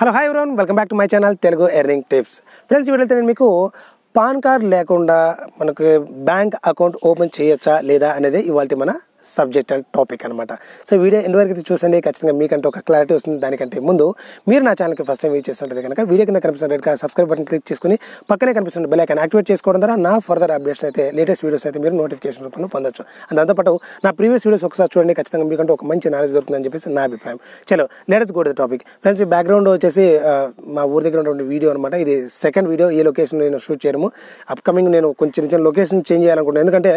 hello hi everyone welcome back to my channel Telugu earning tips friends వెళ్తే నేను మీకు pan card లేకుండా మనకు బ్యాంక్ అకౌంట్ ఓపెన్ చేయొచ్చా లేదా అనేది ఇవాళ మన సబ్జెక్ట్ అండ్ టాపిక్ అనమాట సో వీడియో ఎంతవరకు అయితే చూసండి ఖచ్చితంగా మీకంటే ఒక క్లారిటీ వస్తుంది దానికంటే ముందు మీరు నా ఛానల్కి ఫస్ట్ టైం వీచ్ చేస్తుంటే కనుక వీడియో కింద కనిపిస్తున్న red colour subscribe button click చేసుకుని పక్కనే కనిపిస్తున్న బెల్ ఐకన్ యాక్టివేట్ చేసుకోవడం ద్వారా నా ఫర్దర్ అప్డేట్స్ అయితే లేటెస్ట్ వీడియోస్ అయితే మీరు నోటిఫికేషన్ రూపంలో పొందొచ్చు అండ్ దాంతోపాటు నా ప్రీవియస్ వీడియోస్ ఒకసారి చూడండి ఖచ్చితంగా మీకంటే ఒక మంచి నాలెడ్జ్ దొరుకుతుందని చెప్పేసి నా అభిప్రాయం చలో లేటెస్ట్ గోడ్ టాపిక్ ఫ్రెండ్స్ ఈ బ్యాక్గ్రౌండ్ వచ్చేసి మా ఊరి దగ్గర ఉన్నటువంటి వీడియో అనమాట ఇది సెకండ్ వీడియో ఈ లొకేషన్ నేను షూట్ చేయడము అప్కమింగ్ నేను కొంచెం చిన్న లొకేషన్ చేంజ్ చేయాలనుకుంటున్నాను ఎందుకంటే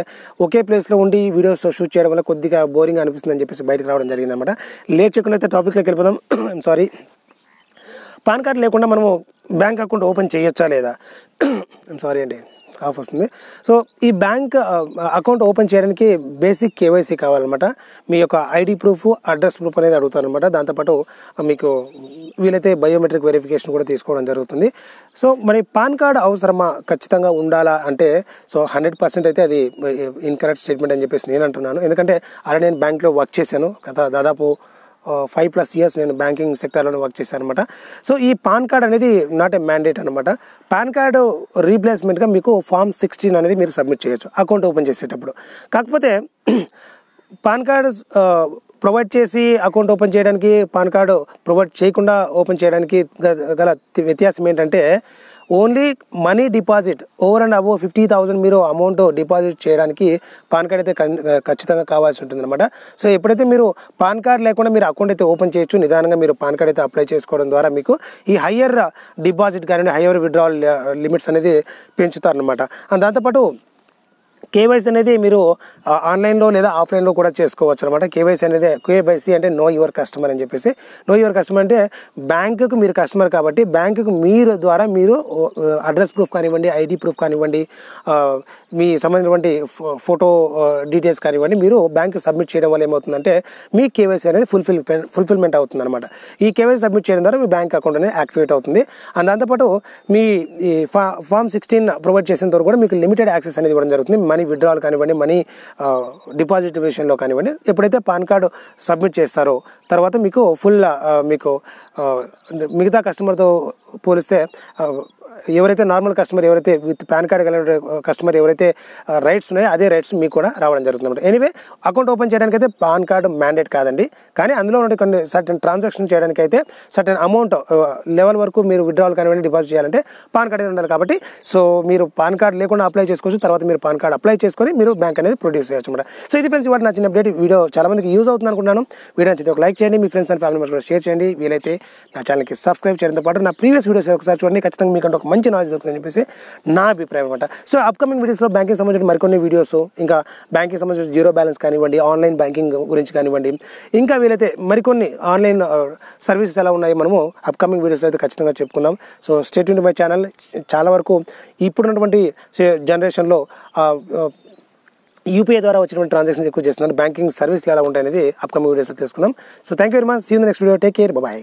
ఒకే ప్లేస్లో ఉండి వీడియోస్ షూట్ చేయడం వల్ల కొద్దిగా బోరింగ్ అనిపిస్తుంది అని చెప్పేసి బయటకు రావడం జరిగింది అనమాట లేట్ చేయకుండా అయితే టాపిక్లోకి వెళ్ళిపోదాం సారీ పాన్ కార్డు లేకుండా మనము బ్యాంక్ అకౌంట్ ఓపెన్ చేయొచ్చా లేదా సారీ అండి కాఫ్ వస్తుంది సో ఈ బ్యాంక్ అకౌంట్ ఓపెన్ చేయడానికి బేసిక్ కేవైసీ కావాలన్నమాట మీ యొక్క ఐడి ప్రూఫ్ అడ్రస్ ప్రూఫ్ అనేది అడుగుతారనమాట దాంతోపాటు మీకు వీలైతే బయోమెట్రిక్ వెరిఫికేషన్ కూడా తీసుకోవడం జరుగుతుంది సో మరి పాన్ కార్డ్ అవసరమా ఖచ్చితంగా ఉండాలా అంటే సో హండ్రెడ్ పర్సెంట్ అయితే అది ఇన్కరెక్ట్ స్టేట్మెంట్ అని చెప్పేసి నేను అంటున్నాను ఎందుకంటే అలా నేను బ్యాంక్లో వర్క్ చేశాను గత దాదాపు ఫైవ్ ప్లస్ ఇయర్స్ నేను బ్యాంకింగ్ సెక్టర్లోనే వర్క్ చేశాను అనమాట సో ఈ పాన్ కార్డ్ అనేది నాట్ ఏ మ్యాండేట్ అనమాట పాన్ కార్డు రీప్లేస్మెంట్గా మీకు ఫామ్ సిక్స్టీన్ అనేది మీరు సబ్మిట్ చేయొచ్చు అకౌంట్ ఓపెన్ చేసేటప్పుడు కాకపోతే పాన్ కార్డు ప్రొవైడ్ చేసి అకౌంట్ ఓపెన్ చేయడానికి పాన్ కార్డు ప్రొవైడ్ చేయకుండా ఓపెన్ చేయడానికి గల వ్యత్యాసం ఏంటంటే only money deposit over and above fifty thousand మీరు అమౌంట్ డిపాజిట్ చేయడానికి పాన్ కార్డ్ అయితే ఖచ్చితంగా కావాల్సి ఉంటుంది అనమాట సో ఎప్పుడైతే మీరు పాన్ కార్డ్ లేకుండా మీరు అకౌంట్ అయితే ఓపెన్ చేయొచ్చు నిదానంగా మీరు పాన్ కార్డ్ అయితే అప్లై చేసుకోవడం ద్వారా మీకు ఈ హయ్యర్ డిపాజిట్ కానీ హయ్యర్ విడ్రావల్ లిమిట్స్ అనేది పెంచుతారనమాట దాంతోపాటు కేవైసీ అనేది మీరు ఆన్లైన్లో లేదా ఆఫ్లైన్లో కూడా చేసుకోవచ్చు అనమాట కేవైసీ అనేది కేవైసీ అంటే నో యువర్ కస్టమర్ అని చెప్పేసి నో యువర్ కస్టమర్ అంటే బ్యాంకుకు మీరు కస్టమర్ కాబట్టి బ్యాంకుకు మీరు ద్వారా మీరు అడ్రస్ ప్రూఫ్ కానివ్వండి ఐడి ప్రూఫ్ కానివ్వండి మీ సంబంధించినటువంటి ఫోటో డీటెయిల్స్ కానివ్వండి మీరు బ్యాంకు సబ్మిట్ చేయడం వల్ల ఏమవుతుందంటే మీ కేవైసీ అనేది ఫుల్ఫిల్ ఫుల్ఫిల్మెంట్ అవుతుంది అనమాట ఈ కేవైసీ సబ్మిట్ చేయడం ద్వారా మీ బ్యాంక్ అకౌంట్ అనేది యాక్టివేట్ అవుతుంది అండ్ దాంతోపాటు మీ ఫా ఫామ్ సిక్స్టీన్ ప్రొవైడ్ చేసిన కూడా మీకు లిమిటెడ్ యాక్సెస్ అనేది ఇవ్వడం జరుగుతుంది మనీ విడ్రావల్ కానివ్వండి మనీ డిపాజిట్ విషయంలో కానివ్వండి ఎప్పుడైతే పాన్ కార్డు సబ్మిట్ చేస్తారో తర్వాత మీకు ఫుల్ మీకు మిగతా కస్టమర్తో పోలిస్తే ఎవరైతే నార్మల్ కస్టమర్ ఎవరైతే విత్ పాన్ కార్డ్ కలిగిన కస్టమర్ ఎవరైతే రైట్స్ ఉన్నాయో అదే రైట్స్ మీకు కూడా రావడం జరుగుతుంది ఎనీవే అకౌంట్ ఓపెన్ చేయడానికి అయితే పాన్ కార్డు మ్యాండేట్ కాదండి కానీ అందులో ఉండే కొన్ని సర్టన్ ట్రాన్సాక్షన్ చేయడానికి అయితే సర్టన్ అమౌంట్ లెవెల్ వరకు మీరు విత్డ్రావల్ కానివ్వండి డిపాజిట్ చేయాలంటే పాన్ కార్డ్ అనేది ఉండాలి కాబట్టి సో మీరు పాన్ కార్డ్ లేకుండా అప్లై చేసుకోవచ్చు తర్వాత మీరు పాన్ కార్డ్ అప్లై చేసుకొని మీరు బ్యాంక్ అనేది ప్రొడ్యూస్ చేయొచ్చు సో ఇది ఫ్రెండ్స్ ఇవాటి నచ్చిన అప్డేట్ వీడియో చాలా మందికి యూజ్ అవుతుంది అనుకుంటున్నాను వీడియో నచ్చితే ఒక లైక్ చేయండి మీ ఫ్రెండ్స్ అండ్ ఫ్యామిలీ మెంబర్స్ కూడా షేర్ చేయండి వీలైతే నా ఛానల్కి సబ్స్క్రైబ్ చేయడంతో పాటు నా ప్రీవియస్ వీడియోస్ ఒకసారి చూడండి ఖచ్చితంగా మీకు ఒక మంచి నాలెడ్జ్ దొరుకుతుందని చెప్పేసి నా అభిప్రాయం అనమాట సో అప్కమింగ్ వీడియోస్లో బ్యాంకింగ్ సంబంధించిన మరికొన్ని వీడియోస్ ఇంకా బ్యాంకింగ్ సంబంధించిన జీరో బ్యాలెన్స్ కానివ్వండి ఆన్లైన్ బ్యాంకింగ్ గురించి కానివ్వండి ఇంకా వీలైతే మరికొన్ని ఆన్లైన్ సర్వీసెస్ uh, ఎలా ఉన్నాయి మనము అప్కమింగ్ వీడియోస్లో అయితే ఖచ్చితంగా చెప్పుకుందాం సో స్టేట్ మై ఛానల్ చాలా వరకు ఇప్పుడున్నటువంటి జనరేషన్లో యూపీఐ ద్వారా వచ్చినటువంటి ట్రాన్సాక్షన్స్ ఎక్కువ చేస్తున్నారు బ్యాంకింగ్ సర్వీస్లు ఎలా ఉంటాయనేది అప్కమింగ్ వీడియోస్లో తెలుసుకుందాం so thank you very much see you next video take care bye